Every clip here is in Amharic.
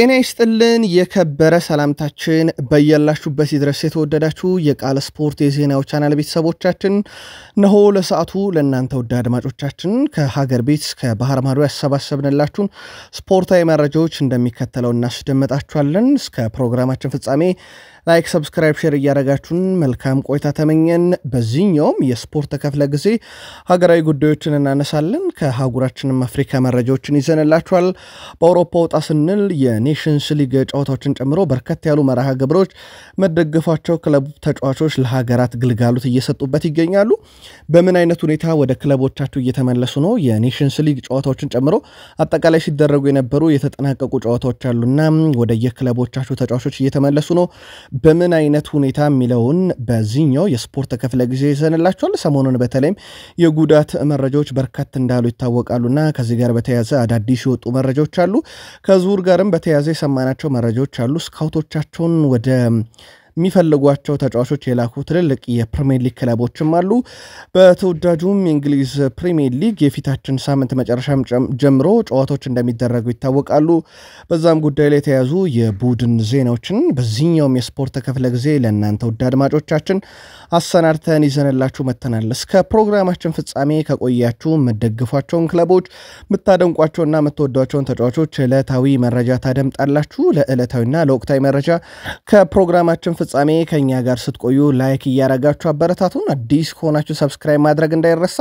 ጤና ይስጥልን የከበረ ሰላምታችን በያላችሁበት ድረስ የተወደዳችሁ የቃል ስፖርት የዜናው ቻናል ቤተሰቦቻችን ነሆ ለሰዓቱ ለእናንተ ውድ አድማጮቻችን ከሀገር ቤት ከባህር ማዶ ያሰባሰብንላችሁን ስፖርታዊ መረጃዎች እንደሚከተለው እናስደመጣችኋለን እስከ ፕሮግራማችን ፍጻሜ ላይክ፣ ሰብስክራይብ፣ ሼር እያደረጋችሁን መልካም ቆይታ ተመኘን። በዚህኛውም የስፖርት ክፍለ ጊዜ ሀገራዊ ጉዳዮችን እናነሳለን። ከአህጉራችንም አፍሪካ መረጃዎችን ይዘንላችኋል። በአውሮፓ ወጣ ስንል የኔሽንስ ሊግ ጨዋታዎችን ጨምሮ በርከት ያሉ መርሃ ግብሮች መደገፏቸው ክለብ ተጫዋቾች ለሀገራት ግልጋሎት እየሰጡበት ይገኛሉ። በምን አይነት ሁኔታ ወደ ክለቦቻቸው እየተመለሱ ነው? የኔሽንስ ሊግ ጨዋታዎችን ጨምሮ አጠቃላይ ሲደረጉ የነበሩ የተጠናቀቁ ጨዋታዎች አሉና ወደ የክለቦቻቸው ተጫዋቾች እየተመለሱ ነው። በምን አይነት ሁኔታ የሚለውን በዚህኛው የስፖርት ክፍለ ጊዜ ይዘንላቸዋል። ሰሞኑን በተለይም የጉዳት መረጃዎች በርከት እንዳሉ ይታወቃሉና ከዚህ ጋር በተያዘ አዳዲስ የወጡ መረጃዎች አሉ። ከዙር ጋርም በተያዘ የሰማናቸው መረጃዎች አሉ። ስካውቶቻቸውን ወደ የሚፈልጓቸው ተጫዋቾች የላኩ ትልልቅ የፕሪሚየር ሊግ ክለቦችም አሉ። በተወዳጁም የእንግሊዝ ፕሪሚየር ሊግ የፊታችን ሳምንት መጨረሻም ጀምሮ ጨዋታዎች እንደሚደረጉ ይታወቃሉ። በዛም ጉዳይ ላይ የተያዙ የቡድን ዜናዎችን በዚህኛውም የስፖርት ክፍለ ጊዜ ለእናንተ ውድ አድማጮቻችን አሰናድተን ይዘንላችሁ መጥተናል። እስከ ፕሮግራማችን ፍጻሜ ከቆያችሁ የምትደግፏቸውን ክለቦች የምታደንቋቸውና የምትወዷቸውን ተጫዋቾች ዕለታዊ መረጃ ታደምጣላችሁ። ለዕለታዊና ለወቅታዊ መረጃ ከፕሮግራማችን ፍጻሜ ከእኛ ጋር ስትቆዩ ላይክ እያረጋችሁ አበረታቱን። አዲስ ከሆናችሁ ሰብስክራይብ ማድረግ እንዳይረሳ።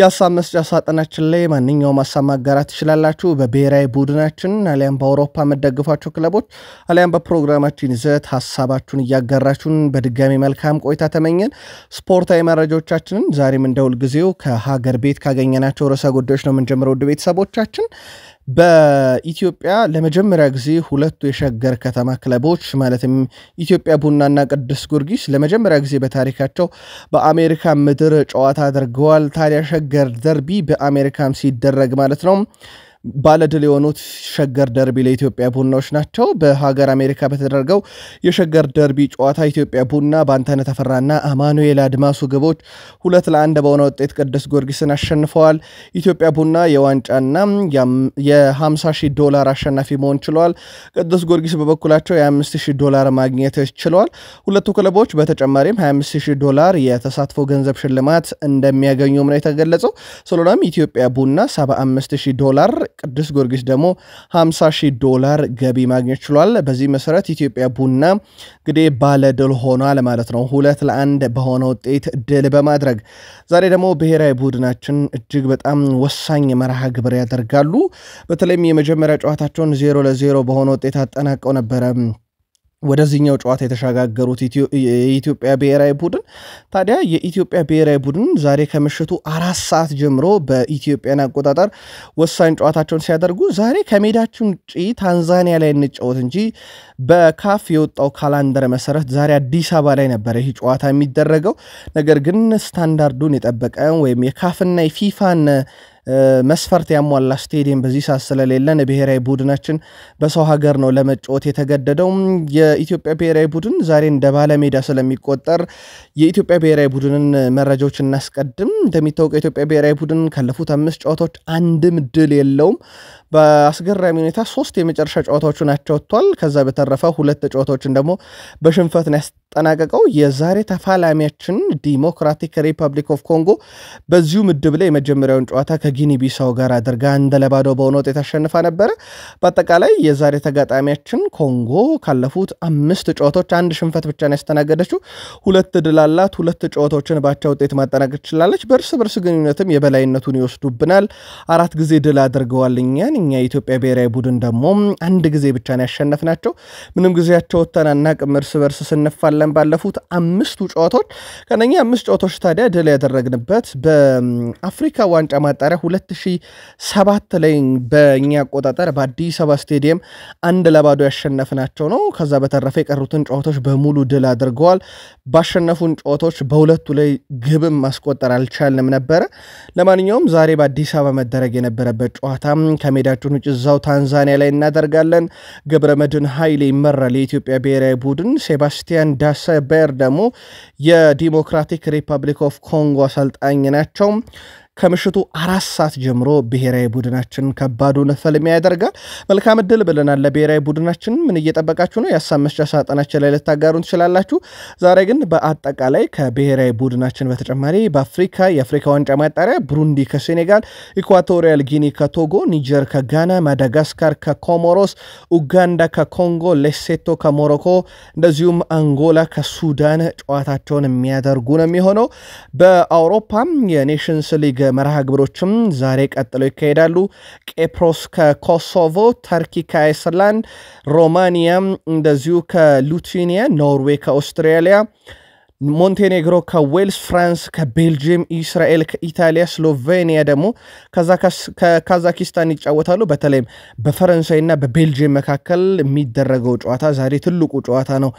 የሀሳብ መስጫ ሳጥናችን ላይ ማንኛውም ሀሳብ ማጋራት ትችላላችሁ። በብሔራዊ ቡድናችን አሊያም በአውሮፓ የምትደግፏቸው ክለቦች አሊያም በፕሮግራማችን ይዘት ሀሳባችሁን እያጋራችሁን በድጋሚ መልካም ቆይታ ተመኘን። ስፖርታዊ መረጃዎቻችንን ዛሬም እንደውል ጊዜው ከሀገር ቤት ካገኘናቸው ርዕሰ ጉዳዮች ነው የምንጀምረው። ውድ ቤተሰቦቻችን በኢትዮጵያ ለመጀመሪያ ጊዜ ሁለቱ የሸገር ከተማ ክለቦች ማለትም ኢትዮጵያ ቡናና ቅዱስ ጊዮርጊስ ለመጀመሪያ ጊዜ በታሪካቸው በአሜሪካ ምድር ጨዋታ አድርገዋል። ታዲያ ሸገር ደርቢ በአሜሪካም ሲደረግ ማለት ነው ባለድል የሆኑት ሸገር ደርቢ ለኢትዮጵያ ቡናዎች ናቸው። በሀገር አሜሪካ በተደረገው የሸገር ደርቢ ጨዋታ ኢትዮጵያ ቡና በአንተነ ተፈራና አማኑኤል አድማሱ ግቦች ሁለት ለአንድ በሆነ ውጤት ቅዱስ ጊዮርጊስን አሸንፈዋል። ኢትዮጵያ ቡና የዋንጫና የ50 ሺህ ዶላር አሸናፊ መሆን ችለዋል። ቅዱስ ጊዮርጊስ በበኩላቸው የ5 ሺህ ዶላር ማግኘት ችለዋል። ሁለቱ ክለቦች በተጨማሪም 25 ሺህ ዶላር የተሳትፎ ገንዘብ ሽልማት እንደሚያገኙም ነው የተገለጸው። ስለሆነም ኢትዮጵያ ቡና 75 ሺህ ዶላር ቅዱስ ጊዮርጊስ ደግሞ 50 ሺህ ዶላር ገቢ ማግኘት ችሏል። በዚህ መሰረት ኢትዮጵያ ቡና እንግዲህ ባለ ድል ሆኗል ማለት ነው፣ ሁለት ለአንድ በሆነ ውጤት ድል በማድረግ ዛሬ ደግሞ ብሔራዊ ቡድናችን እጅግ በጣም ወሳኝ መርሃ ግብር ያደርጋሉ። በተለይም የመጀመሪያ ጨዋታቸውን ዜሮ ለዜሮ በሆነ ውጤት አጠናቀው ነበረ ወደዚህኛው ጨዋታ የተሸጋገሩት የኢትዮጵያ ብሔራዊ ቡድን ታዲያ የኢትዮጵያ ብሔራዊ ቡድን ዛሬ ከምሽቱ አራት ሰዓት ጀምሮ በኢትዮጵያን አቆጣጠር ወሳኝ ጨዋታቸውን ሲያደርጉ ዛሬ ከሜዳችን ውጪ ታንዛኒያ ላይ እንጫወት እንጂ በካፍ የወጣው ካላንደር መሰረት ዛሬ አዲስ አበባ ላይ ነበረ ይህ ጨዋታ የሚደረገው። ነገር ግን ስታንዳርዱን የጠበቀ ወይም የካፍና የፊፋን መስፈርት ያሟላ ስቴዲየም በዚህ ሰዓት ስለሌለን ብሔራዊ ቡድናችን በሰው ሀገር ነው ለመጫወት የተገደደው። የኢትዮጵያ ብሔራዊ ቡድን ዛሬ እንደ ባለሜዳ ስለሚቆጠር የኢትዮጵያ ብሔራዊ ቡድንን መረጃዎች እናስቀድም። እንደሚታወቀው የኢትዮጵያ ብሔራዊ ቡድን ካለፉት አምስት ጨዋታዎች አንድም ድል የለውም። በአስገራሚ ሁኔታ ሶስት የመጨረሻ ጨዋታዎቹን አቻ ወጥቷል። ከዛ በተረፈ ሁለት ጨዋታዎችን ደግሞ በሽንፈት ነው ጠናቀቀው የዛሬ ተፋላሚያችን ዲሞክራቲክ ሪፐብሊክ ኦፍ ኮንጎ በዚሁ ምድብ ላይ የመጀመሪያውን ጨዋታ ከጊኒ ቢሳው ጋር አድርጋ እንደ ለባዶ በሆነ ውጤት አሸንፋ ነበረ። በአጠቃላይ የዛሬ ተጋጣሚያችን ኮንጎ ካለፉት አምስት ጨዋታዎች አንድ ሽንፈት ብቻ ነው ያስተናገደችው። ሁለት ድል አላት። ሁለት ጨዋታዎችን ባቻ ውጤት ማጠናቀቅ ትችላለች። በእርስ በርስ ግንኙነትም የበላይነቱን ይወስዱብናል። አራት ጊዜ ድል አድርገዋል እኛን። እኛ የኢትዮጵያ ብሔራዊ ቡድን ደግሞ አንድ ጊዜ ብቻ ነው ያሸነፍናቸው። ምንም ጊዜያቸው ወተናና ቅም እርስ በርስ ስንፋለ አይደለም ባለፉት አምስቱ ጨዋታዎች ከነኛ አምስት ጨዋታዎች ታዲያ ድል ያደረግንበት በአፍሪካ ዋንጫ ማጣሪያ 2007 ላይ በእኛ አቆጣጠር በአዲስ አበባ ስቴዲየም አንድ ለባዶ ያሸነፍናቸው ነው። ከዛ በተረፈ የቀሩትን ጨዋታዎች በሙሉ ድል አድርገዋል። ባሸነፉን ጨዋታዎች በሁለቱ ላይ ግብም ማስቆጠር አልቻልንም ነበረ። ለማንኛውም ዛሬ በአዲስ አበባ መደረግ የነበረበት ጨዋታ ከሜዳችን ውጭ እዛው ታንዛኒያ ላይ እናደርጋለን። ገብረ መድህን ኃይሌ ይመራል የኢትዮጵያ ብሔራዊ ቡድን። ሴባስቲያን ዳ ሰበር ደግሞ የዲሞክራቲክ ሪፐብሊክ ኦፍ ኮንጎ አሰልጣኝ ናቸው። ከምሽቱ አራት ሰዓት ጀምሮ ብሔራዊ ቡድናችን ከባዱን ፍልሚያ ያደርጋል። መልካም እድል ብለናል ለብሔራዊ ቡድናችን። ምን እየጠበቃችሁ ነው? የሀሳብ መስጫ ሳጥናችን ላይ ልታጋሩን ትችላላችሁ። ዛሬ ግን በአጠቃላይ ከብሔራዊ ቡድናችን በተጨማሪ በአፍሪካ የአፍሪካ ዋንጫ ማጣሪያ ቡሩንዲ ከሴኔጋል፣ ኢኳቶሪያል ጊኒ ከቶጎ፣ ኒጀር ከጋና፣ ማዳጋስካር ከኮሞሮስ፣ ኡጋንዳ ከኮንጎ፣ ሌሴቶ ከሞሮኮ እንደዚሁም አንጎላ ከሱዳን ጨዋታቸውን የሚያደርጉ ነው የሚሆነው። በአውሮፓም የኔሽንስ ሊግ መርሃ ግብሮችም ዛሬ ቀጥለው ይካሄዳሉ። ቄፕሮስ ከኮሶቮ፣ ተርኪ ከአይስላንድ፣ ሮማኒያ እንደዚሁ ከሉቲኒያ፣ ኖርዌይ ከኦስትራሊያ ሞንቴኔግሮ ከዌልስ፣ ፍራንስ ከቤልጅየም፣ ኢስራኤል ከኢታሊያ፣ ስሎቬኒያ ደግሞ ከካዛኪስታን ይጫወታሉ። በተለይም በፈረንሳይና በቤልጅየም መካከል የሚደረገው ጨዋታ ዛሬ ትልቁ ጨዋታ ነው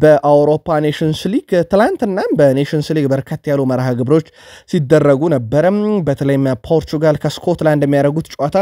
በአውሮፓ ኔሽንስ ሊግ። ትላንትናም በኔሽንስ ሊግ በርከት ያሉ መርሃ ግብሮች ሲደረጉ ነበረም። በተለይም ፖርቹጋል ከስኮትላንድ የሚያደርጉት ጨዋታ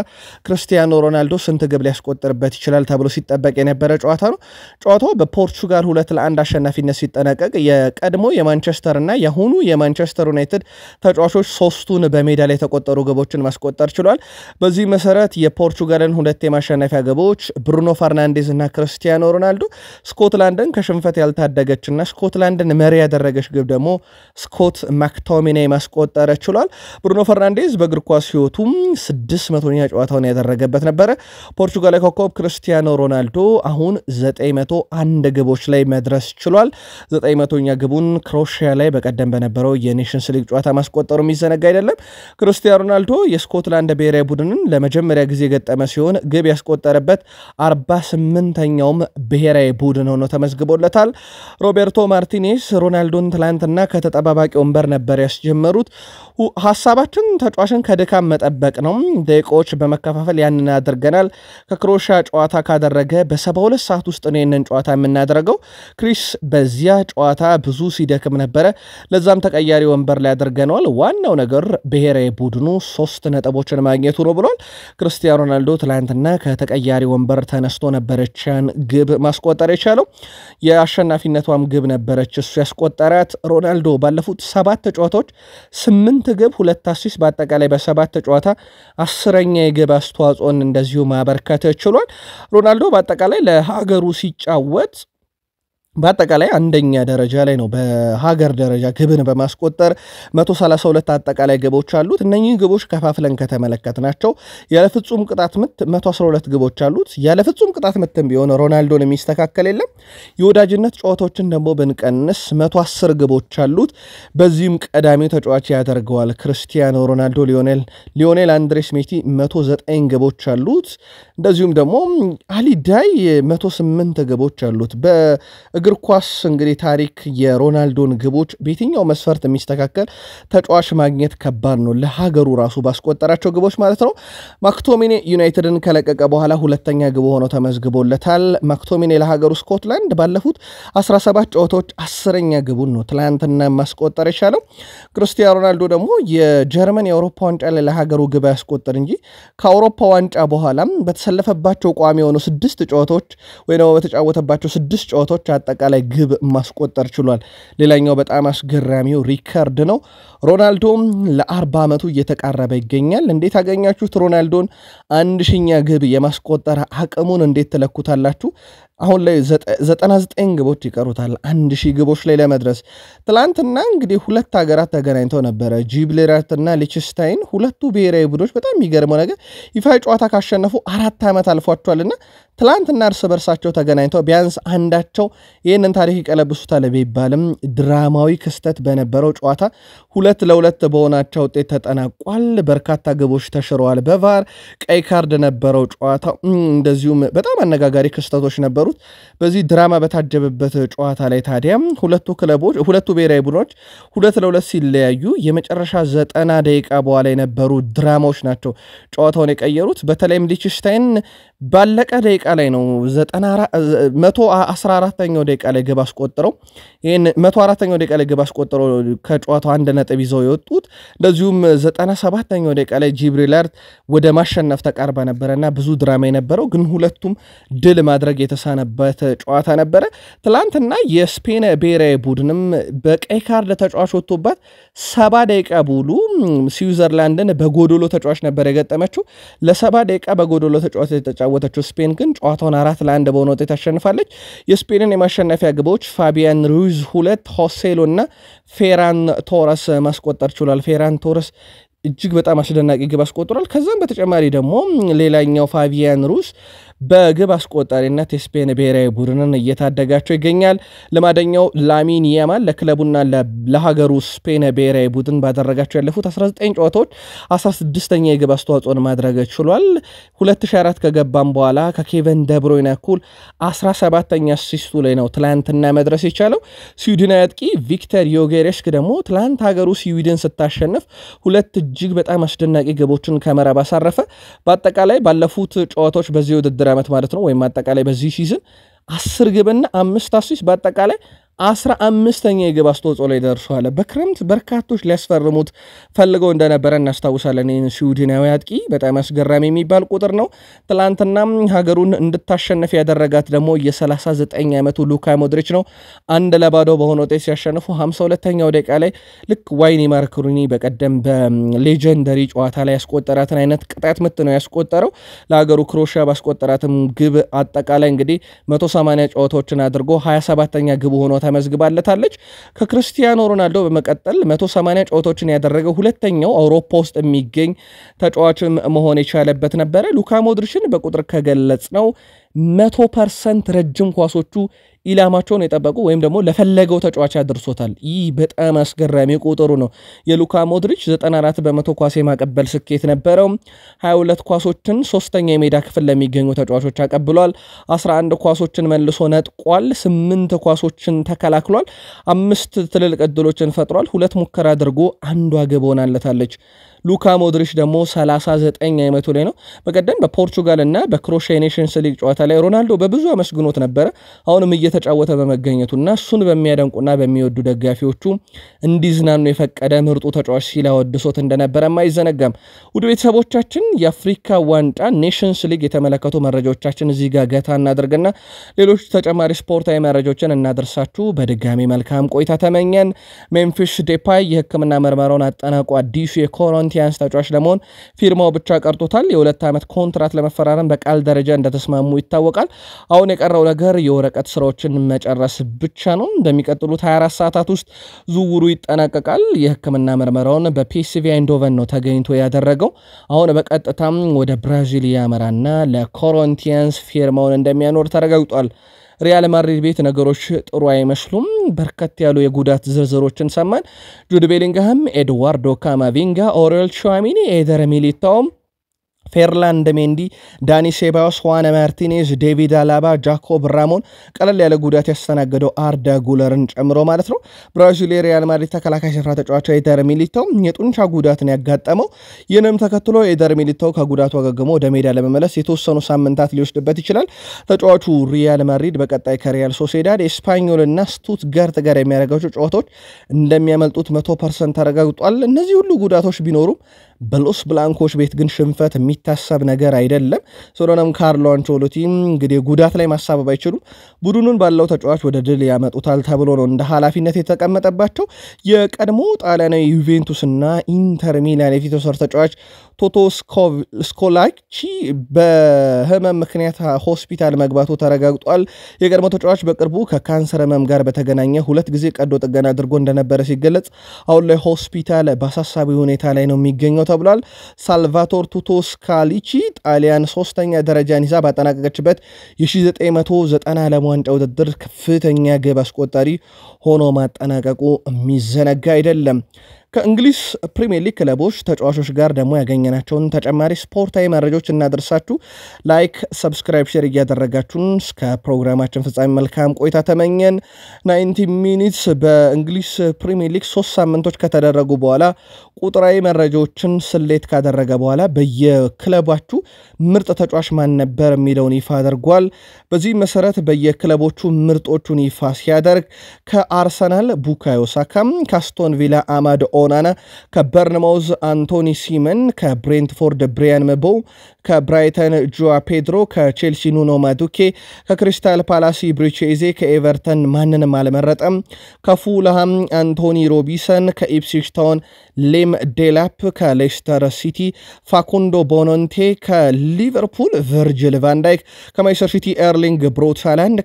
ክርስቲያኖ ሮናልዶ ስንት ግብ ሊያስቆጥርበት ይችላል ተብሎ ሲጠበቅ የነበረ ጨዋታ ነው። ጨዋታው በፖርቹጋል ሁለት ለአንድ አሸናፊነት ሲጠናቀቅ የቀድ ደግሞ የማንቸስተር እና የአሁኑ የማንቸስተር ዩናይትድ ተጫዋቾች ሶስቱን በሜዳ ላይ የተቆጠሩ ግቦችን ማስቆጠር ችሏል። በዚህ መሰረት የፖርቹጋልን ሁለት የማሸነፊያ ግቦች ብሩኖ ፈርናንዴዝ እና ክርስቲያኖ ሮናልዶ፣ ስኮትላንድን ከሽንፈት ያልታደገችና ስኮትላንድን መሪ ያደረገች ግብ ደግሞ ስኮት ማክቶሚናይ ማስቆጠር ችሏል። ብሩኖ ፈርናንዴዝ በእግር ኳስ ህይወቱም ስድስት መቶኛ ጨዋታውን ያደረገበት ነበረ። ፖርቹጋላዊ ኮከብ ክርስቲያኖ ሮናልዶ አሁን 901 ግቦች ላይ መድረስ ችሏል። 900ኛ ግቡን ክሮሽያ ላይ በቀደም በነበረው የኔሽንስ ሊግ ጨዋታ ማስቆጠሩ የሚዘነጋ አይደለም። ክርስቲያኖ ሮናልዶ የስኮትላንድ ብሔራዊ ቡድንን ለመጀመሪያ ጊዜ የገጠመ ሲሆን ግብ ያስቆጠረበት 48ኛውም ብሔራዊ ቡድን ሆኖ ተመዝግቦለታል። ሮቤርቶ ማርቲኔስ ሮናልዶን ትላንትና ከተጠባባቂ ወንበር ነበር ያስጀመሩት። ሀሳባችን ተጫዋችን ከድካም መጠበቅ ነው። ደቂቃዎች በመከፋፈል ያንን አድርገናል። ከክሮሻ ጨዋታ ካደረገ በ72 ሰዓት ውስጥ ነው ይህንን ጨዋታ የምናደርገው። ክሪስ በዚያ ጨዋታ ብዙ ሲደክም ነበረ። ለዛም ተቀያሪ ወንበር ላይ አድርገነዋል። ዋናው ነገር ብሔራዊ ቡድኑ ሶስት ነጥቦችን ማግኘቱ ነው ብሏል። ክርስቲያኖ ሮናልዶ ትላንትና ከተቀያሪ ወንበር ተነስቶ ነበረችን ግብ ማስቆጠር የቻለው የአሸናፊነቷም ግብ ነበረች እሱ ያስቆጠራት። ሮናልዶ ባለፉት ሰባት ጨዋታዎች ስምንት ግብ፣ ሁለት አሲስ በአጠቃላይ በሰባት ጨዋታ አስረኛ የግብ አስተዋጽኦን እንደዚሁ ማበርከት ችሏል። ሮናልዶ በአጠቃላይ ለሀገሩ ሲጫወት በአጠቃላይ አንደኛ ደረጃ ላይ ነው። በሀገር ደረጃ ግብን በማስቆጠር 132 አጠቃላይ ግቦች አሉት። እነኚህ ግቦች ከፋፍለን ከተመለከት ናቸው ያለፍጹም ቅጣት ምት 112 ግቦች አሉት። ያለፍጹም ቅጣት ምትም ቢሆን ሮናልዶን የሚስተካከል የለም። የወዳጅነት ጨዋታዎችን ደግሞ ብንቀንስ 110 ግቦች አሉት። በዚህም ቀዳሚው ተጫዋች ያደርገዋል ክርስቲያኖ ሮናልዶ። ሊዮኔል አንድሬስ ሜቲ 109 ግቦች አሉት። እንደዚሁም ደግሞ አሊ ዳይ 108 ግቦች አሉት። በእግር ኳስ እንግዲህ ታሪክ የሮናልዶን ግቦች በየትኛው መስፈርት የሚስተካከል ተጫዋች ማግኘት ከባድ ነው፣ ለሀገሩ ራሱ ባስቆጠራቸው ግቦች ማለት ነው። ማክቶሚኔ ዩናይትድን ከለቀቀ በኋላ ሁለተኛ ግቡ ሆኖ ተመዝግቦለታል። ማክቶሚኔ ለሀገሩ ስኮትላንድ ባለፉት 17 ጨዋታዎች አስረኛ ግቡን ነው ትላንትና ማስቆጠር የቻለው። ክርስቲያኖ ሮናልዶ ደግሞ የጀርመን የአውሮፓ ዋንጫ ላይ ለሀገሩ ግብ ያስቆጠር እንጂ ከአውሮፓ ዋንጫ በኋላም ባሸነፈባቸው ቋሚ የሆኑ ስድስት ጨዋታዎች ወይ ደግሞ በተጫወተባቸው ስድስት ጨዋታዎች አጠቃላይ ግብ ማስቆጠር ችሏል። ሌላኛው በጣም አስገራሚው ሪከርድ ነው። ሮናልዶም ለአርባ ዓመቱ እየተቃረበ ይገኛል። እንዴት አገኛችሁት? ሮናልዶን አንድ ሺኛ ግብ የማስቆጠር አቅሙን እንዴት ትለኩታላችሁ? አሁን ላይ 99 ግቦች ይቀሩታል አንድ ሺህ ግቦች ላይ ለመድረስ። ትላንትና እንግዲህ ሁለት ሀገራት ተገናኝተው ነበረ፣ ጂብሌራት እና ሊችስታይን። ሁለቱ ብሔራዊ ቡድኖች በጣም የሚገርመው ነገር ይፋ ጨዋታ ካሸነፉ አራት ዓመት አልፏቸዋልና ትላንትና እርስ በርሳቸው ተገናኝተው ቢያንስ አንዳቸው ይህንን ታሪክ ይቀለብሱታል ቢባልም ድራማዊ ክስተት በነበረው ጨዋታ ሁለት ለሁለት በሆናቸው ውጤት ተጠናቋል። በርካታ ግቦች ተሽረዋል በቫር ቀይ ካርድ ነበረው ጨዋታ። እንደዚሁም በጣም አነጋጋሪ ክስተቶች ነበሩት በዚህ ድራማ በታጀበበት ጨዋታ ላይ ታዲያ ሁለቱ ክለቦች ሁለቱ ብሔራዊ ቡድኖች ሁለት ለሁለት ሲለያዩ የመጨረሻ ዘጠና ደቂቃ በኋላ የነበሩ ድራማዎች ናቸው ጨዋታውን የቀየሩት። በተለይም ሊችስታይን ባለቀ ደቂቃ ላይ ነው መቶ አስራ አራተኛው ደቂቃ ላይ ግብ አስቆጥረው ይህን መቶ አራተኛው ደቂቃ ላይ ግብ አስቆጥረው ከጨዋታው አንድ ነጥብ ይዘው የወጡት እንደዚሁም ዘጠና ሰባተኛው ደቂቃ ላይ ጂብሪል ወደ ማሸነፍ ተቃርባ ነበረና ብዙ ድራማ የነበረው ግን ሁለቱም ድል ማድረግ የተሳነበት ጨዋታ ነበረ። ትላንትና የስፔን ብሔራዊ ቡድንም በቀይ ካርድ ተጫዋች ወጥቶባት ሰባ ደቂቃ ሙሉ ስዊዘርላንድን በጎዶሎ ተጫዋች ነበር የገጠመችው። ለሰባ ደቂቃ በጎዶሎ ተጫዋች የተጫወተችው ስፔን ግን ጨዋታውን አራት ለአንድ በሆነ ውጤት አሸንፋለች። የስፔንን የማሸነፊያ ግቦች ፋቢያን ሩዝ ሁለት፣ ሆሴሎ እና ፌራን ቶረስ ማስቆጠር ችሏል። ፌራን ቶረስ እጅግ በጣም አስደናቂ ግብ አስቆጥሯል። ከዛም በተጨማሪ ደግሞ ሌላኛው ፋቢያን ሩስ በግብ አስቆጣሪነት የስፔን ብሔራዊ ቡድንን እየታደጋቸው ይገኛል። ልማደኛው ላሚን ያማል ለክለቡና ለሀገሩ ስፔን ብሔራዊ ቡድን ባደረጋቸው ያለፉት 19 ጨዋታዎች 16ኛ የግብ አስተዋጽኦን ማድረግ ችሏል። 2004 ከገባም በኋላ ከኬቨን ደብሮይን እኩል 17ኛ ሲስቱ ላይ ነው ትላንትና መድረስ የቻለው። ስዊድናዊ አጥቂ ቪክተር ዮጌሬስክ ደግሞ ትላንት ሀገሩ ስዊድን ስታሸንፍ ሁለት እጅግ በጣም አስደናቂ ግቦችን ከመረብ አሳረፈ። በአጠቃላይ ባለፉት ጨዋታዎች በዚህ ውድድር ዓመት ማለት ነው ወይም አጠቃላይ በዚህ ሲዝን አስር ግብና አምስት አሲስት በአጠቃላይ አስራ አምስተኛ የግብ አስተዋጽኦ ላይ ደርሷል። በክረምት በርካቶች ሊያስፈርሙት ፈልገው እንደነበረ እናስታውሳለን። ይህን ስዊድናዊ አጥቂ በጣም አስገራሚ የሚባል ቁጥር ነው። ትላንትና ሀገሩን እንድታሸንፍ ያደረጋት ደግሞ የ39 ዓመቱ ሉካ ሞድሪች ነው። አንድ ለባዶ በሆነ ውጤት ሲያሸንፉ 52ኛው ደቂቃ ላይ ልክ ዋይኒ ማርክሩኒ በቀደም በሌጀንደሪ ጨዋታ ላይ ያስቆጠራትን አይነት ቅጣት ምት ነው ያስቆጠረው ለሀገሩ ክሮሺያ ባስቆጠራትም ግብ አጠቃላይ እንግዲህ 180 ጨዋታዎችን አድርጎ 27ኛ ግብ ሆኖታል። ተመዝግባለታለች። ከክርስቲያኖ ሮናልዶ በመቀጠል 180 ጨዋታዎችን ያደረገው ሁለተኛው አውሮፓ ውስጥ የሚገኝ ተጫዋች መሆን የቻለበት ነበረ። ሉካ ሞድሪችን በቁጥር ከገለጽ ነው መቶ ፐርሰንት ረጅም ኳሶቹ ኢላማቸውን የጠበቁ ወይም ደግሞ ለፈለገው ተጫዋች አድርሶታል። ይህ በጣም አስገራሚ ቁጥሩ ነው። የሉካ ሞድሪች 94 በመቶ ኳስ የማቀበል ስኬት ነበረው። 22 ኳሶችን ሶስተኛ የሜዳ ክፍል ለሚገኙ ተጫዋቾች አቀብሏል። 11 ኳሶችን መልሶ ነጥቋል። 8 ኳሶችን ተከላክሏል። አምስት ትልልቅ እድሎችን ፈጥሯል። ሁለት ሙከራ አድርጎ አንዷ ግብ ሆናለታለች። ሉካ ሞድሪች ደግሞ 39 ዓመቱ ላይ ነው። በቀደም በፖርቹጋል እና በክሮሽያ ኔሽንስ ሊግ ጨዋታ ላይ ሮናልዶ በብዙ አመስግኖት ነበረ። አሁንም እየተጫወተ በመገኘቱና እሱን በሚያደንቁና በሚወዱ ደጋፊዎቹ እንዲዝናኑ የፈቀደ ምርጡ ተጫዋች ሲላወድሶት እንደነበረ እንደነበረም አይዘነጋም። ውድ ቤተሰቦቻችን የአፍሪካ ዋንጫ ኔሽንስ ሊግ የተመለከቱ መረጃዎቻችን እዚህ ጋር ገታ እናደርግና ሌሎች ተጨማሪ ስፖርታዊ መረጃዎችን እናደርሳችሁ በድጋሚ መልካም ቆይታ ተመኘን። ሜምፊስ ዴፓይ የሕክምና ምርመራውን አጠናቁ አዲሱ የኮሮና ኮሪንቲያንስ ተጫዋች ለመሆን ፊርማው ብቻ ቀርቶታል። የሁለት ዓመት ኮንትራት ለመፈራረም በቃል ደረጃ እንደተስማሙ ይታወቃል። አሁን የቀረው ነገር የወረቀት ስራዎችን መጨረስ ብቻ ነው። በሚቀጥሉት 24 ሰዓታት ውስጥ ዝውውሩ ይጠናቀቃል። የሕክምና ምርመራውን በፒሲቪ አይንዶቨን ነው ተገኝቶ ያደረገው። አሁን በቀጥታም ወደ ብራዚል ያመራና ለኮሪንቲያንስ ፊርማውን እንደሚያኖር ተረጋግጧል። ሪያል ማድሪድ ቤት ነገሮች ጥሩ አይመስሉም። በርከት ያሉ የጉዳት ዝርዝሮችን ሰማን። ጁድ ቤሊንግሃም፣ ኤድዋርዶ ካማቪንጋ፣ ኦሬል ሸዋሚኒ፣ ኤደር ሚሊታውም ፌርላንድ ሜንዲ፣ ዳኒ ሴባዮስ፣ ዋነ ማርቲኔዝ፣ ዴቪድ አላባ፣ ጃኮብ ራሞን ቀለል ያለ ጉዳት ያስተናገደው አርዳ ጉለርን ጨምሮ ማለት ነው። ብራዚል የሪያል ማድሪድ ተከላካይ ስፍራ ተጫዋቹ ኤደር ሚሊታው የጡንቻ ጉዳትን ያጋጠመው። ይህንም ተከትሎ ኤደር ሚሊታው ከጉዳቱ አገግሞ ወደ ሜዳ ለመመለስ የተወሰኑ ሳምንታት ሊወስድበት ይችላል። ተጫዋቹ ሪያል ማድሪድ በቀጣይ ከሪያል ሶሴዳድ፣ ኤስፓኞልና ስቱትጋርት ጋር የሚያደርጋቸው ጨዋታዎች እንደሚያመልጡት መቶ ፐርሰንት ተረጋግጧል። እነዚህ ሁሉ ጉዳቶች ቢኖሩም በሎስ ብላንኮች ቤት ግን ሽንፈት የሚታሰብ ነገር አይደለም። ስለሆነም ካርሎ አንቾሎቲ እንግዲህ ጉዳት ላይ ማሳበብ አይችሉም። ቡድኑን ባለው ተጫዋች ወደ ድል ያመጡታል ተብሎ ነው እንደ ኃላፊነት የተቀመጠባቸው የቀድሞ ጣሊያናዊ ዩቬንቱስ ዩቬንቱስና ኢንተር ሚላን የፊት ወሰር ተጫዋች ቶቶ ስኮላቺ በህመም ምክንያት ሆስፒታል መግባቱ ተረጋግጧል። የቀድሞ ተጫዋች በቅርቡ ከካንሰር ህመም ጋር በተገናኘ ሁለት ጊዜ ቀዶ ጥገና አድርጎ እንደነበረ ሲገለጽ አሁን ላይ ሆስፒታል በአሳሳቢ ሁኔታ ላይ ነው የሚገኘው ተብሏል። ሳልቫቶር ቱቶ ስካሊቺ ጣሊያን ሶስተኛ ደረጃን ይዛ ባጠናቀቀችበት የ1990 ዓለም ዋንጫ ውድድር ከፍተኛ ግብ አስቆጣሪ ሆኖ ማጠናቀቁ የሚዘነጋ አይደለም። ከእንግሊዝ ፕሪምየር ሊግ ክለቦች ተጫዋቾች ጋር ደግሞ ያገኘናቸውን ተጨማሪ ስፖርታዊ መረጃዎች እናደርሳችሁ። ላይክ፣ ሰብስክራይብ፣ ሼር እያደረጋችሁን እስከ ፕሮግራማችን ፍጻሜ መልካም ቆይታ ተመኘን። ናይንቲ ሚኒትስ በእንግሊዝ ፕሪምየር ሊግ ሶስት ሳምንቶች ከተደረጉ በኋላ ቁጥራዊ መረጃዎችን ስሌት ካደረገ በኋላ በየክለባችሁ ምርጥ ተጫዋች ማን ነበር የሚለውን ይፋ አድርጓል። በዚህ መሰረት በየክለቦቹ ምርጦቹን ይፋ ሲያደርግ ከአርሰናል ቡካዮ ሳካም፣ ከአስቶን ቪላ አማድ ኦናና ከበርንማውዝ አንቶኒ ሲመን፣ ከብሬንትፎርድ ብሪያን መቦ፣ ከብራይተን ጁዋ ፔድሮ፣ ከቼልሲ ኑኖ ማዱኬ፣ ከክሪስታል ፓላሲ ብሪቼዜ፣ ከኤቨርተን ማንንም አልመረጠም። ከፉልሃም አንቶኒ ሮቢሰን፣ ከኢፕስዊች ታውን ሌም ዴላፕ፣ ከሌስተር ሲቲ ፋኩንዶ ቦኖንቴ፣ ከሊቨርፑል ቨርጅል ቫንዳይክ፣ ከማንቸስተር ሲቲ ኤርሊንግ ብሮት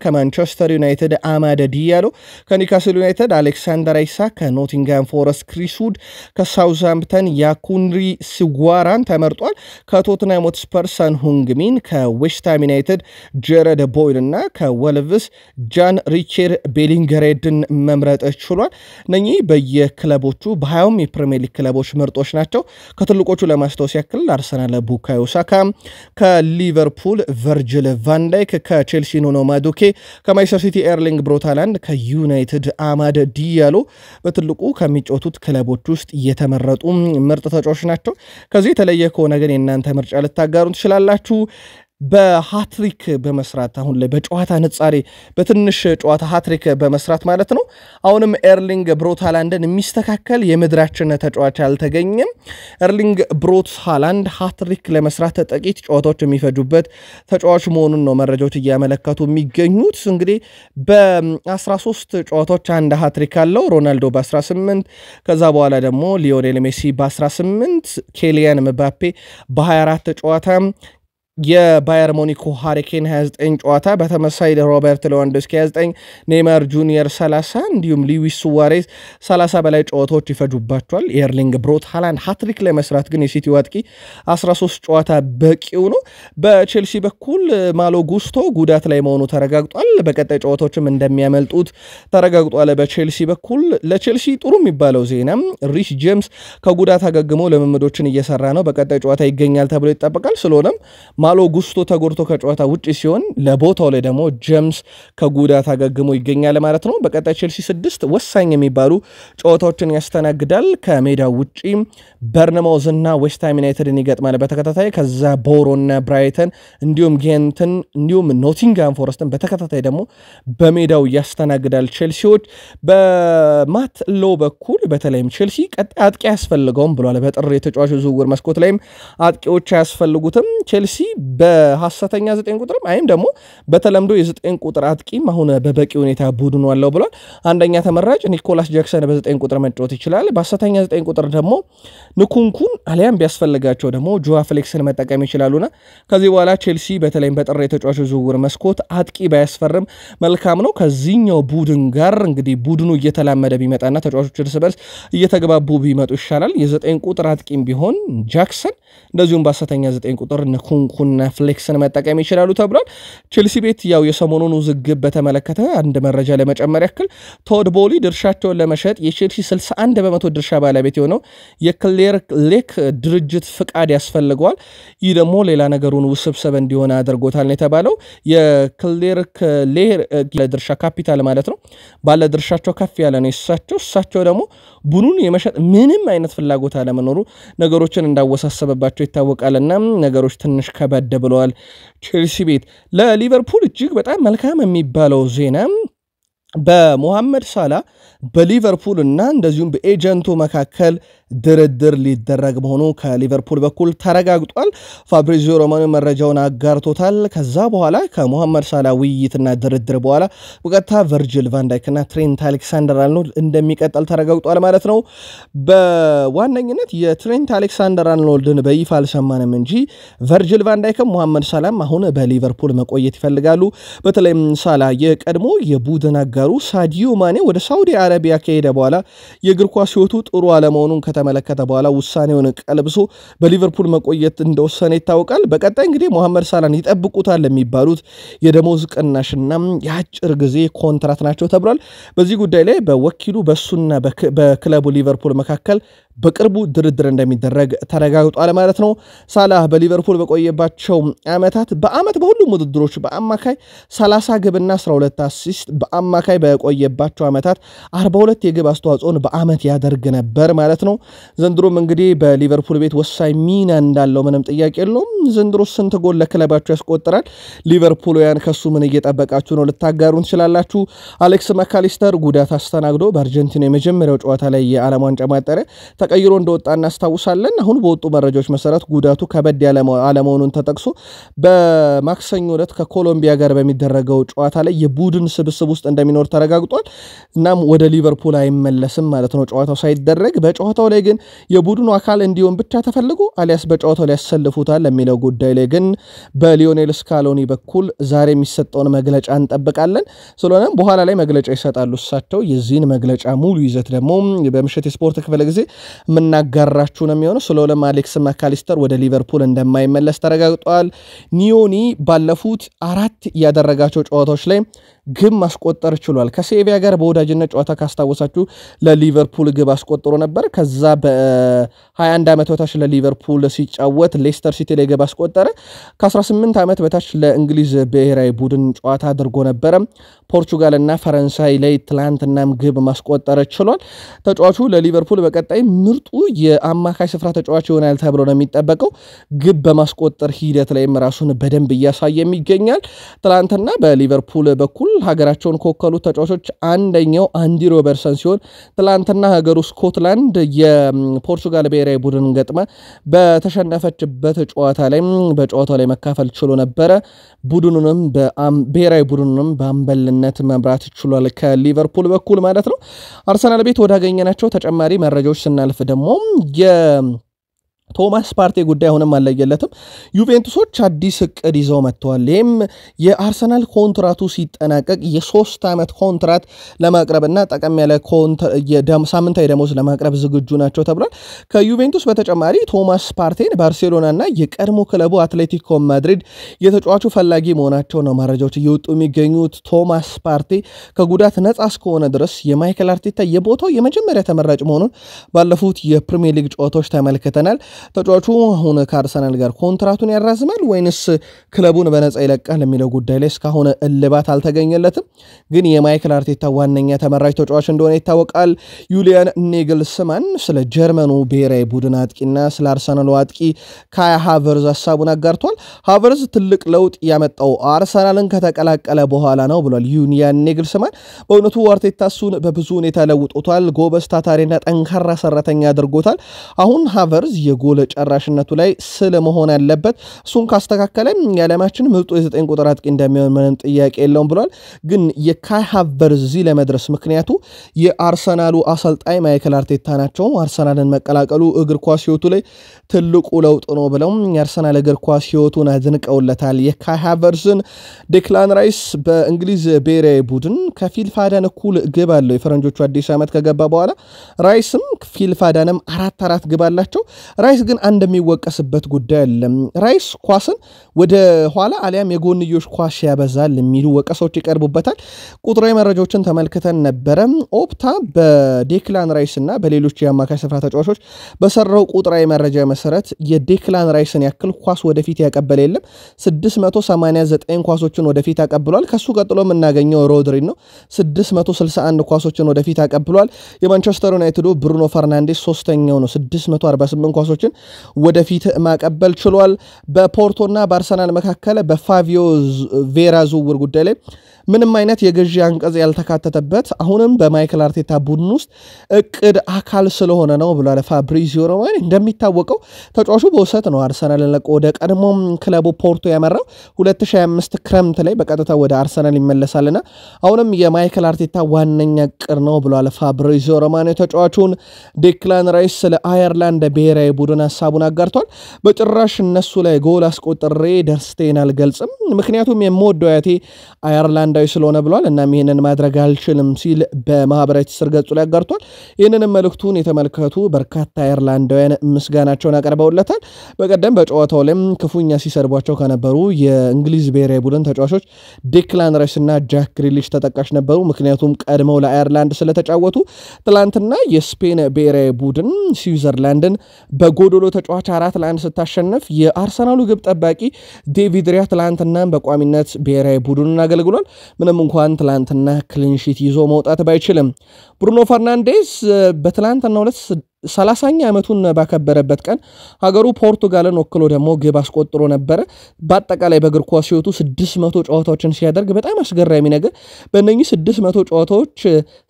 ከማንቸስተር ዩናይትድ አማደ ዲያሎ፣ ከኒካስል ዩናይትድ አሌክሳንደር አይሳ፣ ከኖቲንግሃም ፎረስት ክሪሱ ራሽፉድ ከሳውዛምፕተን ያኩንሪ ስዋራን ተመርጧል። ከቶትናም ሆትስፐር ሰን ሁንግሚን፣ ከዌስትሃም ዩናይትድ ጀረድ ቦይል እና ከወልቭስ ጃን ሪቼር ቤሊንገሬድን መምረጥ ችሏል። እነኚህ በየክለቦቹ በሀያውም የፕሪሚየር ሊግ ክለቦች ምርጦች ናቸው። ከትልቆቹ ለማስታወስ ያክል አርሰናል ቡካዮ ሳካ፣ ከሊቨርፑል ቨርጅል ቫንዳይክ፣ ከቼልሲ ኖኒ ማዱኬ፣ ከማንቸስተር ሲቲ ኤርሊንግ ብሮታላንድ፣ ከዩናይትድ አማድ ዲያሎ በትልቁ ከሚጫወቱት ክለቦች ክለቦች ውስጥ እየተመረጡ ምርጥ ተጫዋቾች ናቸው። ከዚህ የተለየ ከሆነ ግን የእናንተ ምርጫ ልታጋሩን ትችላላችሁ። በሃትሪክ በመስራት አሁን ላይ በጨዋታ ንጻሬ በትንሽ ጨዋታ ሃትሪክ በመስራት ማለት ነው። አሁንም ኤርሊንግ ብሮት ሃላንድን የሚስተካከል የምድራችን ተጫዋች አልተገኘም። ኤርሊንግ ብሮት ሃላንድ ሃትሪክ ለመስራት ጥቂት ጨዋታዎች የሚፈጁበት ተጫዋች መሆኑን ነው መረጃዎች እያመለከቱ የሚገኙት። እንግዲህ በ13 ጨዋታዎች አንድ ሃትሪክ አለው። ሮናልዶ በ18 ከዛ በኋላ ደግሞ ሊዮኔል ሜሲ በ18 ኬሊያን ምባፔ በ24 ጨዋታ የባየር ሞኒኮ ሃሪኬን 29 ጨዋታ በተመሳይ ሮበርት ሌዋንዶስኪ 29 ኔይማር ጁኒየር 30 እንዲሁም ሊዊስ ሱዋሬዝ 30 በላይ ጨዋታዎች ይፈጁባቸዋል። የኤርሊንግ ብሮት ሃላንድ ሃትሪክ ለመስራት ግን የሲቲ ዋጥቂ 13 ጨዋታ በቂው ነው። በቼልሲ በኩል ማሎ ጉስቶ ጉዳት ላይ መሆኑ ተረጋግጧል። በቀጣይ ጨዋታዎችም እንደሚያመልጡት ተረጋግጧል። በቼልሲ በኩል ለቼልሲ ጥሩ የሚባለው ዜና ሪሽ ጄምስ ከጉዳት አገግሞ ልምምዶችን እየሰራ ነው። በቀጣይ ጨዋታ ይገኛል ተብሎ ይጠበቃል። ስለሆነም ማሎ ጉስቶ ተጎድቶ ከጨዋታ ውጭ ሲሆን ለቦታው ላይ ደግሞ ጀምስ ከጉዳት አገግሞ ይገኛል ማለት ነው። በቀጣይ ቼልሲ ስድስት ወሳኝ የሚባሉ ጨዋታዎችን ያስተናግዳል። ከሜዳ ውጪ በርንማውዝ እና ዌስትሃም ዩናይትድን ይገጥማል በተከታታይ ከዛ ቦሮና ብራይተን እንዲሁም ጌንትን እንዲሁም ኖቲንግሃም ፎረስትን በተከታታይ ደግሞ በሜዳው ያስተናግዳል። ቼልሲዎች በማት ሎ በኩል በተለይም ቼልሲ ቀጣይ አጥቂ አያስፈልገውም ብሏል። በጥር የተጫዋቹ ዝውውር መስኮት ላይም አጥቂዎች አያስፈልጉትም ቼልሲ በሀሰተኛ ዘጠኝ ቁጥርም አይም ደግሞ በተለምዶ የዘጠኝ ቁጥር አጥቂም አሁን በበቂ ሁኔታ ቡድኑ አለው ብሏል። አንደኛ ተመራጭ ኒኮላስ ጃክሰን በዘጠኝ ቁጥር መጫወት ይችላል። በሐሰተኛ ዘጠኝ ቁጥር ደግሞ ንኩንኩን አሊያም ቢያስፈልጋቸው ደግሞ ጆዋ ፍሌክስን መጠቀም ይችላሉና ከዚህ በኋላ ቼልሲ በተለይም በጥር የተጫዋቾች ዝውውር መስኮት አጥቂ ባያስፈርም መልካም ነው። ከዚህኛው ቡድን ጋር እንግዲህ ቡድኑ እየተላመደ ቢመጣና ተጫዋቾች እርስ በርስ እየተግባቡ ቢመጡ ይሻላል። የዘጠኝ ቁጥር አጥቂም ቢሆን ጃክሰን እንደዚሁም በሀሰተኛ ዘጠኝ ቁጥር ንኩንኩ ና ፍሌክስን መጠቀም ይችላሉ ተብሏል። ቼልሲ ቤት ያው የሰሞኑን ውዝግብ በተመለከተ አንድ መረጃ ለመጨመር ያክል ቶድ ቦሊ ድርሻቸውን ለመሸጥ የቼልሲ 61 በመቶ ድርሻ ባለቤት የሆነው የክሌር ሌክ ድርጅት ፍቃድ ያስፈልገዋል። ይህ ደግሞ ሌላ ነገሩን ውስብስብ እንዲሆን አድርጎታል ነው የተባለው። የክሌርክ ሌር ድርሻ ካፒታል ማለት ነው ባለ ድርሻቸው ከፍ ያለ ነው የሳቸው እሳቸው ደግሞ ቡኑን የመሸጥ ምንም አይነት ፍላጎት አለመኖሩ ነገሮችን እንዳወሳሰበባቸው ይታወቃልና ነገሮች ትንሽ ከበ ከባድ ብለዋል ቼልሲ ቤት። ለሊቨርፑል እጅግ በጣም መልካም የሚባለው ዜና በሞሐመድ ሳላ በሊቨርፑል እና እንደዚሁም በኤጀንቱ መካከል ድርድር ሊደረግ መሆኑ ከሊቨርፑል በኩል ተረጋግጧል። ፋብሪዚዮ ሮማኖ መረጃውን አጋርቶታል። ከዛ በኋላ ከሞሐመድ ሳላ ውይይትና ድርድር በኋላ በቀጥታ ቨርጅል ቫንዳይክና ትሬንት አሌክሳንደር አልኖልድ እንደሚቀጥል ተረጋግጧል ማለት ነው። በዋነኝነት የትሬንት አሌክሳንደር አልኖልድን በይፋ አልሰማንም እንጂ ቨርጅል ቫንዳይክም ሞሐመድ ሳላም አሁን በሊቨርፑል መቆየት ይፈልጋሉ። በተለይም ሳላ የቀድሞ የቡድን አጋሩ ሳዲዮ ማኔ ወደ ሳውዲ አረ አረቢያ ከሄደ በኋላ የእግር ኳስ ህይወቱ ጥሩ አለመሆኑን ከተመለከተ በኋላ ውሳኔውን ቀልብሶ በሊቨርፑል መቆየት እንደወሰነ ይታወቃል። በቀጣይ እንግዲህ ሞሐመድ ሳላን ይጠብቁታል የሚባሉት የደሞዝ ቅናሽና የአጭር ጊዜ ኮንትራት ናቸው ተብሏል። በዚህ ጉዳይ ላይ በወኪሉ በሱና በክለቡ ሊቨርፑል መካከል በቅርቡ ድርድር እንደሚደረግ ተረጋግጧል ማለት ነው። ሳላህ በሊቨርፑል በቆየባቸው ዓመታት በዓመት በሁሉም ውድድሮች በአማካይ 30 ግብና 12 አሲስት በአማካይ በቆየባቸው ዓመታት 42 የግብ አስተዋጽኦን በዓመት ያደርግ ነበር ማለት ነው። ዘንድሮም እንግዲህ በሊቨርፑል ቤት ወሳኝ ሚና እንዳለው ምንም ጥያቄ የለውም። ዘንድሮ ስንት ጎል ለክለባቸው ያስቆጥራል? ሊቨርፑልውያን ከሱ ምን እየጠበቃችሁ ነው? ልታጋሩን ትችላላችሁ። አሌክስ መካሊስተር ጉዳት አስተናግዶ በአርጀንቲና የመጀመሪያው ጨዋታ ላይ የዓለም ዋንጫ ማጠረ ተቀይሮ እንደወጣ እናስታውሳለን። አሁን በወጡ መረጃዎች መሰረት ጉዳቱ ከበድ አለመሆኑን ተጠቅሶ በማክሰኞ ዕለት ከኮሎምቢያ ጋር በሚደረገው ጨዋታ ላይ የቡድን ስብስብ ውስጥ እንደሚኖር ተረጋግጧል። እናም ወደ ሊቨርፑል አይመለስም ማለት ነው ጨዋታው ሳይደረግ። በጨዋታው ላይ ግን የቡድኑ አካል እንዲሆን ብቻ ተፈልጎ አሊያስ በጨዋታው ያሰልፉታል ለሚለው ጉዳይ ላይ ግን በሊዮኔል ስካሎኒ በኩል ዛሬ የሚሰጠውን መግለጫ እንጠብቃለን። ስለሆነም በኋላ ላይ መግለጫ ይሰጣሉ እሳቸው። የዚህን መግለጫ ሙሉ ይዘት ደግሞ በምሽት የስፖርት ክፍለ ጊዜ የምናጋራችሁ ነው የሚሆነው። ስለሆነም አሌክስ ማካሊስተር ወደ ሊቨርፑል እንደማይመለስ ተረጋግጧል። ኒዮኒ ባለፉት አራት ያደረጋቸው ጨዋታዎች ላይ ግብ ማስቆጠር ችሏል። ከሴቪያ ጋር በወዳጅነት ጨዋታ ካስታወሳችሁ ለሊቨርፑል ግብ አስቆጥሮ ነበር። ከዛ በ21 ዓመት በታች ለሊቨርፑል ሲጫወት ሌስተር ሲቲ ላይ ግብ አስቆጠረ። ከ18 ዓመት በታች ለእንግሊዝ ብሔራዊ ቡድን ጨዋታ አድርጎ ነበረ። ፖርቹጋልና ፈረንሳይ ላይ ትላንትናም ግብ ማስቆጠር ችሏል። ተጫዋቹ ለሊቨርፑል በቀጣይ ምርጡ የአማካይ ስፍራ ተጫዋች ይሆናል ተብሎ ነው የሚጠበቀው። ግብ በማስቆጠር ሂደት ላይም ራሱን በደንብ እያሳየም ይገኛል። ትላንትና በሊቨርፑል በኩል ሀገራቸውን ከወከሉ ተጫዋቾች አንደኛው አንዲ ሮበርሰን ሲሆን ትላንትና ሀገሩ ስኮትላንድ የፖርቹጋል ብሔራዊ ቡድን ገጥመ በተሸነፈችበት ጨዋታ ላይ በጨዋታው ላይ መካፈል ችሎ ነበረ። ቡድኑንም ብሔራዊ ቡድኑንም በአምበልና በበላይነት መምራት ችሏል፣ ከሊቨርፑል በኩል ማለት ነው። አርሰናል ቤት ወዳገኘናቸው ተጨማሪ መረጃዎች ስናልፍ ደግሞ ቶማስ ፓርቴ ጉዳይ አሁንም አለየለትም። ዩቬንቱሶች አዲስ እቅድ ይዘው መጥተዋል። ይህም የአርሰናል ኮንትራቱ ሲጠናቀቅ የሶስት ዓመት ኮንትራት ለማቅረብና ጠቀም ያለ ሳምንታዊ ደሞዝ ለማቅረብ ዝግጁ ናቸው ተብሏል። ከዩቬንቱስ በተጨማሪ ቶማስ ፓርቴን ባርሴሎናና የቀድሞ ክለቡ አትሌቲኮ ማድሪድ የተጫዋቹ ፈላጊ መሆናቸው ነው መረጃዎች እየወጡ የሚገኙት። ቶማስ ፓርቴ ከጉዳት ነጻ እስከሆነ ድረስ የማይክል አርቴታ የቦታው የመጀመሪያ ተመራጭ መሆኑን ባለፉት የፕሪሚየር ሊግ ጨዋታዎች ተመልክተናል። ተጫዋቹ አሁን ከአርሰናል ጋር ኮንትራቱን ያራዝማል ወይንስ ክለቡን በነፃ ይለቃል የሚለው ጉዳይ ላይ እስካሁን እልባት አልተገኘለትም። ግን የማይክል አርቴታ ዋነኛ ተመራጭ ተጫዋች እንደሆነ ይታወቃል። ዩሊያን ኔግልስማን ስለ ጀርመኑ ብሔራዊ ቡድን አጥቂና ስለ አርሰናሉ አጥቂ ካያ ሃቨርዝ ሀሳቡን አጋርቷል። ሃቨርዝ ትልቅ ለውጥ ያመጣው አርሰናልን ከተቀላቀለ በኋላ ነው ብሏል ዩሊያን ኔግልስማን። በእውነቱ አርቴታ እሱን በብዙ ሁኔታ ለውጦታል። ጎበዝ ታታሪና ጠንካራ ሰራተኛ አድርጎታል። አሁን ሃቨርዝ ጎል ጨራሽነቱ ላይ ስል መሆን ያለበት። እሱን ካስተካከለ የዓለማችን ምርጡ የዘጠኝ ቁጥር አጥቂ እንደሚሆን ምንም ጥያቄ የለውም ብሏል። ግን የካይ ሃቨርትዝ ለመድረስ ምክንያቱ የአርሰናሉ አሰልጣኝ ማይክል አርቴታ ናቸው። አርሰናልን መቀላቀሉ እግር ኳስ ህይወቱ ላይ ትልቁ ለውጥ ነው ብለው የአርሰናል እግር ኳስ ህይወቱን አድንቀውለታል። የካይ ሃቨርትዝን ዴክላን ራይስ በእንግሊዝ ብሔራዊ ቡድን ከፊልፋደን እኩል ግብ አለው የፈረንጆቹ አዲስ ዓመት ከገባ በኋላ ራይስም ፊል አራት አራት ግብ አላቸው። ራይስ ግን አንድ የሚወቀስበት ጉዳይ አለም። ራይስ ኳስን ወደ ኋላ አሊያም የጎንዮሽ ኳስ ያበዛል የሚሉ ወቀሶች ይቀርቡበታል። ቁጥራዊ መረጃዎችን ተመልክተን ነበረ። ኦፕታ በዴክላን ራይስ እና በሌሎች የአማካይ ስፍራ ተጫዋቾች በሰራው ቁጥራዊ መረጃ መሰረት የዴክላን ራይስን ያክል ኳስ ወደፊት ያቀበለ የለም። 689 ኳሶችን ወደፊት አቀብሏል። ከሱ ቀጥሎ የምናገኘው ሮድሪ ነው። 661 ኳሶችን ወደፊት አቀብሏል። የማንቸስተር ዩናይትዱ ብሩኖ ፈርናንዴስ ሶስተኛው ነው። 648 ኳሶች ተጫዋቾችን ወደፊት ማቀበል ችሏል። በፖርቶና በአርሰናል መካከል በፋቪዮ ቬራ ዝውውር ጉዳይ ላይ ምንም አይነት የግዢ አንቀጽ ያልተካተተበት አሁንም በማይክል አርቴታ ቡድን ውስጥ እቅድ አካል ስለሆነ ነው ብሏል ፋብሪዚዮ ሮማኖ። እንደሚታወቀው ተጫዋቹ በውሰት ነው አርሰናል ለቆ ወደ ቀድሞ ክለቡ ፖርቶ ያመራው 2025 ክረምት ላይ በቀጥታ ወደ አርሰናል ይመለሳልና አሁንም የማይክል አርቴታ ዋነኛ እቅድ ነው ብሏል ፋብሪዚዮ ሮማኖ። ተጫዋቹን ዴክላን ራይስ ስለ አየርላንድ ብሔራዊ ቡድን እንደሆነ ሀሳቡን አጋርቷል። በጭራሽ እነሱ ላይ ጎል አስቆጥሬ ደስቴን አልገልጽም፣ ምክንያቱም የምወደው አያቴ አየርላንዳዊ ስለሆነ ብሏል። እናም ይህንን ማድረግ አልችልም ሲል በማህበራዊ ትስስር ገጹ ላይ አጋርቷል። ይህንንም መልእክቱን የተመለከቱ በርካታ አየርላንዳውያን ምስጋናቸውን አቀርበውለታል። በቀደም በጨዋታው ላይም ክፉኛ ሲሰርቧቸው ከነበሩ የእንግሊዝ ብሔራዊ ቡድን ተጫዋቾች ዴክላን ራይስ እና ጃክ ግሪሊሽ ተጠቃሽ ነበሩ። ምክንያቱም ቀድመው ለአየርላንድ ስለተጫወቱ ትላንትና የስፔን ብሔራዊ ቡድን ስዊዘርላንድን በጎ ጎዶሎ ተጫዋች አራት ለአንድ ስታሸነፍ የአርሰናሉ ግብ ጠባቂ ዴቪድ ሪያ ትላንትናም በቋሚነት ብሔራዊ ቡድኑን አገልግሏል። ምንም እንኳን ትላንትና ክሊንሺት ይዞ መውጣት ባይችልም ብሩኖ ፈርናንዴስ በትላንትና ሁለት ሰላሳኛ ዓመቱን ባከበረበት ቀን ሀገሩ ፖርቱጋልን ወክሎ ደግሞ ግብ አስቆጥሮ ነበረ። በአጠቃላይ በእግር ኳስ ሕይወቱ 600 ጨዋታዎችን ሲያደርግ በጣም አስገራሚ ነገር በእነኚህ 600 ጨዋታዎች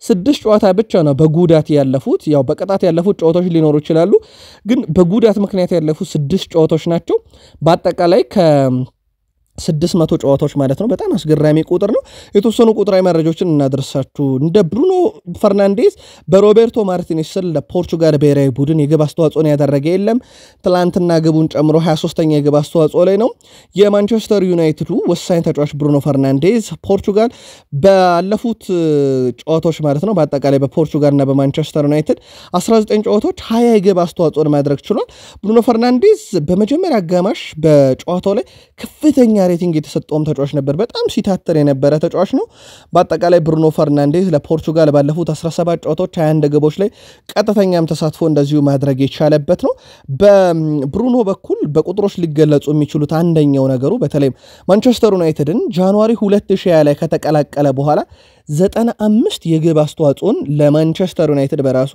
ስድስት ጨዋታ ብቻ ነው በጉዳት ያለፉት። ያው በቅጣት ያለፉት ጨዋታዎች ሊኖሩ ይችላሉ፣ ግን በጉዳት ምክንያት ያለፉት ስድስት ጨዋታዎች ናቸው። በአጠቃላይ ከ ስድስት መቶ ጨዋታዎች ማለት ነው። በጣም አስገራሚ ቁጥር ነው። የተወሰኑ ቁጥራዊ መረጃዎችን እናደርሳችሁ። እንደ ብሩኖ ፈርናንዴዝ በሮቤርቶ ማርቲኔስ ስር ለፖርቹጋል ብሔራዊ ቡድን የግብ አስተዋጽኦን ያደረገ የለም። ትላንትና ግቡን ጨምሮ 23 ተኛ የግብ አስተዋጽኦ ላይ ነው። የማንቸስተር ዩናይትዱ ወሳኝ ተጫዋች ብሩኖ ፈርናንዴዝ ፖርቹጋል ባለፉት ጨዋታዎች ማለት ነው በአጠቃላይ በፖርቹጋልና በማንቸስተር ዩናይትድ 19 ጨዋታዎች 20 የግብ አስተዋጽኦን ማድረግ ችሏል። ብሩኖ ፈርናንዴዝ በመጀመሪያ አጋማሽ በጨዋታው ላይ ከፍተኛ ሬቲንግ የተሰጠውም ተጫዋች ነበር። በጣም ሲታተር የነበረ ተጫዋች ነው። በአጠቃላይ ብሩኖ ፈርናንዴዝ ለፖርቹጋል ባለፉት 17 ጨዋታዎች 21 ግቦች ላይ ቀጥተኛም ተሳትፎ እንደዚሁ ማድረግ የቻለበት ነው። በብሩኖ በኩል በቁጥሮች ሊገለጹ የሚችሉት አንደኛው ነገሩ በተለይም ማንቸስተር ዩናይትድን ጃንዋሪ 2020 ላይ ከተቀላቀለ በኋላ ዘጠና አምስት የግብ አስተዋጽኦን ለማንቸስተር ዩናይትድ በራሱ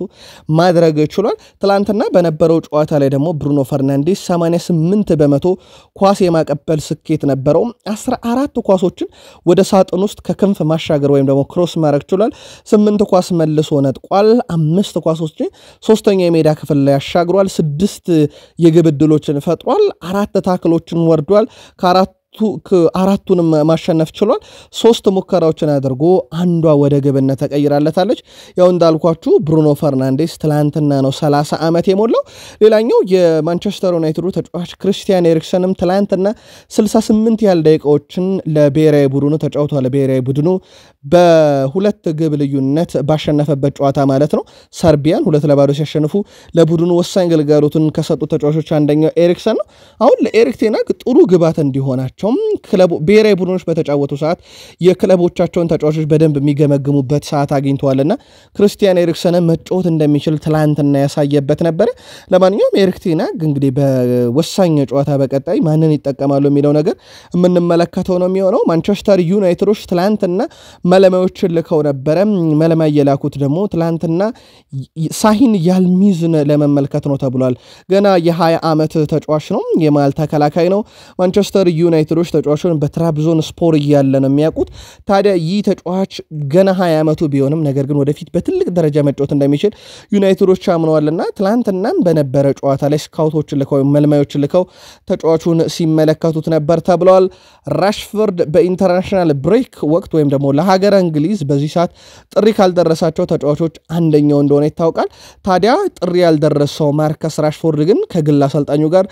ማድረግ ችሏል። ትላንትና በነበረው ጨዋታ ላይ ደግሞ ብሩኖ ፈርናንዴስ 88 በመቶ ኳስ የማቀበል ስኬት ነበረው። 14 ኳሶችን ወደ ሳጥን ውስጥ ከክንፍ ማሻገር ወይም ደግሞ ክሮስ ማድረግ ችሏል። 8 ኳስ መልሶ ነጥቋል። አምስት ኳሶችን ሶስተኛ የሜዳ ክፍል ላይ አሻግሯል። ስድስት የግብ እድሎችን ፈጥሯል። አራት ታክሎችን ወርዷል። ከአራት አራቱንም ማሸነፍ ችሏል። ሶስት ሙከራዎችን አድርጎ አንዷ ወደ ግብነት ተቀይራለታለች። ያው እንዳልኳችሁ ብሩኖ ፈርናንዴስ ትላንትና ነው 30 ዓመት የሞላው። ሌላኛው የማንቸስተር ዩናይትዱ ተጫዋች ክርስቲያን ኤሪክሰንም ትላንትና 68 ያህል ደቂቃዎችን ለብሔራዊ ቡድኑ ተጫውቷል። ለብሔራዊ ቡድኑ በሁለት ግብ ልዩነት ባሸነፈበት ጨዋታ ማለት ነው ሰርቢያን ሁለት ለባዶ ሲያሸንፉ ለቡድኑ ወሳኝ ግልጋሎትን ከሰጡ ተጫዋቾች አንደኛው ኤሪክሰን ነው። አሁን ለኤሪክ ቴናግ ጥሩ ግባት እንዲሆናቸው የላቸውም። ብሔራዊ ቡድኖች በተጫወቱ ሰዓት የክለቦቻቸውን ተጫዋቾች በደንብ የሚገመግሙበት ሰዓት አግኝተዋልና ክርስቲያን ኤሪክሰን መጫወት እንደሚችል ትላንትና ያሳየበት ነበረ። ለማንኛውም ኤሪክ ቴን እንግዲህ በወሳኝ ጨዋታ በቀጣይ ማንን ይጠቀማሉ የሚለው ነገር የምንመለከተው ነው የሚሆነው። ማንቸስተር ዩናይትዶች ትላንትና መለማዮችን ልከው ነበረ። መለማ እየላኩት ደግሞ ትላንትና ሳሂን ያልሚዝን ለመመልከት ነው ተብሏል። ገና የ20 ዓመት ተጫዋች ነው። የመሃል ተከላካይ ነው። ማንቸስተር ዩናይትድ ዩናይትዶች ተጫዋቹን በትራብዞን ስፖር እያለ ነው የሚያውቁት። ታዲያ ይህ ተጫዋች ገና 20 ዓመቱ ቢሆንም ነገር ግን ወደፊት በትልቅ ደረጃ መጫወት እንደሚችል ዩናይትዶች አምነዋልና ትላንትናም በነበረ ጨዋታ ላይ ስካውቶችን ልከው መልማዮች ልከው ተጫዋቹን ሲመለከቱት ነበር ተብለዋል። ራሽፎርድ በኢንተርናሽናል ብሬክ ወቅት ወይም ደግሞ ለሀገረ እንግሊዝ በዚህ ሰዓት ጥሪ ካልደረሳቸው ተጫዋቾች አንደኛው እንደሆነ ይታወቃል። ታዲያ ጥሪ ያልደረሰው ማርከስ ራሽፎርድ ግን ከግል አሰልጣኙ ጋር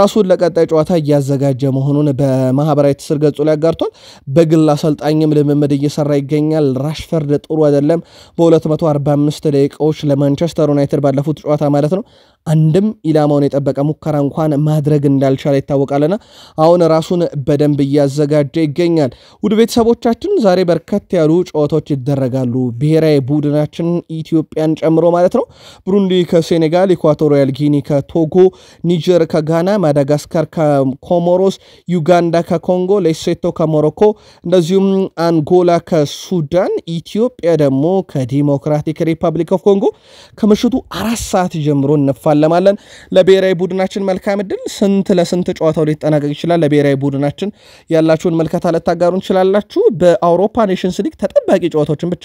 ራሱን ለቀጣይ ጨዋታ እያዘጋጀ መሆኑን በ በማህበራዊ ትስስር ገጹ ላይ አጋርቷል። በግል አሰልጣኝም ልምምድ እየሰራ ይገኛል። ራሽፈርድ ጥሩ አይደለም። በ245 ደቂቃዎች ለማንቸስተር ዩናይትድ ባለፉት ጨዋታ ማለት ነው አንድም ኢላማውን የጠበቀ ሙከራ እንኳን ማድረግ እንዳልቻለ ይታወቃልና አሁን ራሱን በደንብ እያዘጋጀ ይገኛል። ውድ ቤተሰቦቻችን ዛሬ በርከት ያሉ ጨዋታዎች ይደረጋሉ። ብሔራዊ ቡድናችን ኢትዮጵያን ጨምሮ ማለት ነው። ብሩንዲ ከሴኔጋል፣ ኢኳቶሪያል ጊኒ ከቶጎ፣ ኒጀር ከጋና፣ ማዳጋስካር ከኮሞሮስ፣ ዩጋንዳ ከኮንጎ፣ ሌሴቶ ከሞሮኮ፣ እንደዚሁም አንጎላ ከሱዳን፣ ኢትዮጵያ ደግሞ ከዲሞክራቲክ ሪፐብሊክ ኦፍ ኮንጎ ከምሽቱ አራት ሰዓት ጀምሮ እንፋል እንፋለማለን። ለብሔራዊ ቡድናችን መልካም እድል። ስንት ለስንት ጨዋታው ሊጠናቀቅ ይችላል? ለብሔራዊ ቡድናችን ያላችሁን መልከታ ልታጋሩ እንችላላችሁ። በአውሮፓ ኔሽንስ ሊግ ተጠባቂ ጨዋታዎችን ብቻ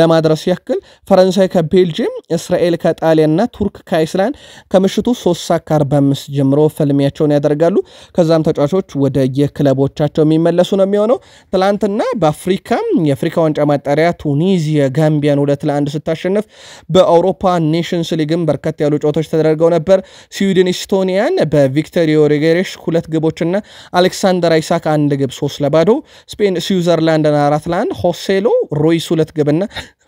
ለማድረስ ያክል ፈረንሳይ ከቤልጅየም፣ እስራኤል ከጣሊያንና ቱርክ ከአይስላንድ ከምሽቱ 3 ሰዓት ከአርባ አምስት ጀምሮ ፍልሚያቸውን ያደርጋሉ። ከዛም ተጫዋቾች ወደ የክለቦቻቸው የሚመለሱ ነው የሚሆነው። ትላንትና በአፍሪካ የአፍሪካ ዋንጫ ማጣሪያ ቱኒዚያ ጋምቢያን ሁለት ለአንድ ስታሸንፍ በአውሮፓ ኔሽንስ ሊግም በርከት ያሉ ጨዋታዎች ተደረ ተደርገው ነበር። ስዊድን ኢስቶኒያን በቪክተር ዮሬጌሬሽ ሁለት ግቦችና አሌክሳንደር አይሳክ አንድ ግብ ሶስት ለባዶ፣ ስፔን ስዊዘርላንድን አራት ለአንድ፣ ሆሴሎ ሮይስ ሁለት ግብና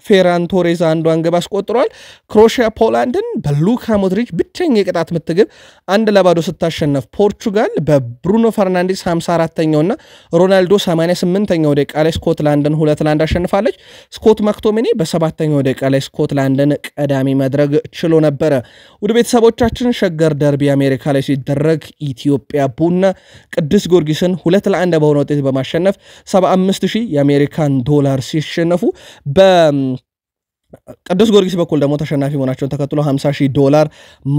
ፌራን ቶሬዛ አንዷን ግብ አስቆጥሯል። ክሮሺያ ፖላንድን በሉካ ሞድሪች ብቸኛ የቅጣት ምት ግብ አንድ ለባዶ ስታሸነፍ፣ ፖርቹጋል በብሩኖ ፈርናንዴስ 54ተኛውና ሮናልዶ 88 ተኛው ደቂቃ ላይ ስኮትላንድን ሁለት ለአንድ አሸንፋለች። ስኮት ማክቶሚኔ በሰባተኛው ደቂቃ ላይ ስኮትላንድን ቀዳሚ መድረግ ችሎ ነበረ። ውድ ቤተሰቦቻችን ሸገር ደርቢ አሜሪካ ላይ ሲደረግ ኢትዮጵያ ቡና ቅዱስ ጊዮርጊስን ሁለት ለአንድ በሆነ ውጤት በማሸነፍ 75 ሺህ የአሜሪካን ዶላር ሲሸነፉ በ ቅዱስ ጊዮርጊስ በኩል ደግሞ ተሸናፊ መሆናቸውን ተከትሎ 50 ሺህ ዶላር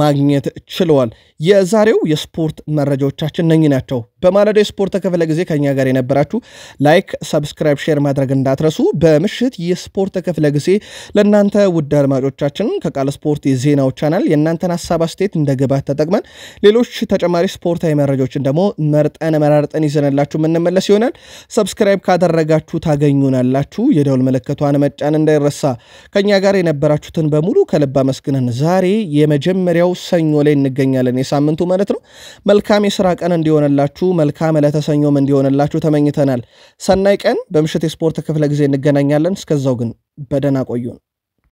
ማግኘት ችለዋል። የዛሬው የስፖርት መረጃዎቻችን ነኝ ናቸው። በማለዳ የስፖርት ክፍለ ጊዜ ከኛ ጋር የነበራችሁ ላይክ፣ ሰብስክራይብ፣ ሼር ማድረግ እንዳትረሱ። በምሽት የስፖርት ክፍለ ጊዜ ለእናንተ ውድ አድማጮቻችን ከቃል ስፖርት የዜናው ቻናል የእናንተን ሀሳብ አስተያየት እንደ ግባት ተጠቅመን ሌሎች ተጨማሪ ስፖርታዊ መረጃዎችን ደግሞ መርጠን መራርጠን ይዘንላችሁ የምንመለስ ይሆናል። ሰብስክራይብ ካደረጋችሁ ታገኙናላችሁ። የደውል ምልክቷን መጫን እንዳይረሳ ከእኛ ጋር የነበራችሁትን በሙሉ ከልብ አመስግነን ዛሬ የመጀመሪያው ሰኞ ላይ እንገኛለን፣ የሳምንቱ ማለት ነው። መልካም የስራ ቀን እንዲሆንላችሁ፣ መልካም ዕለተ ሰኞም እንዲሆንላችሁ ተመኝተናል። ሰናይ ቀን። በምሽት የስፖርት ክፍለ ጊዜ እንገናኛለን። እስከዛው ግን በደህና ቆዩን።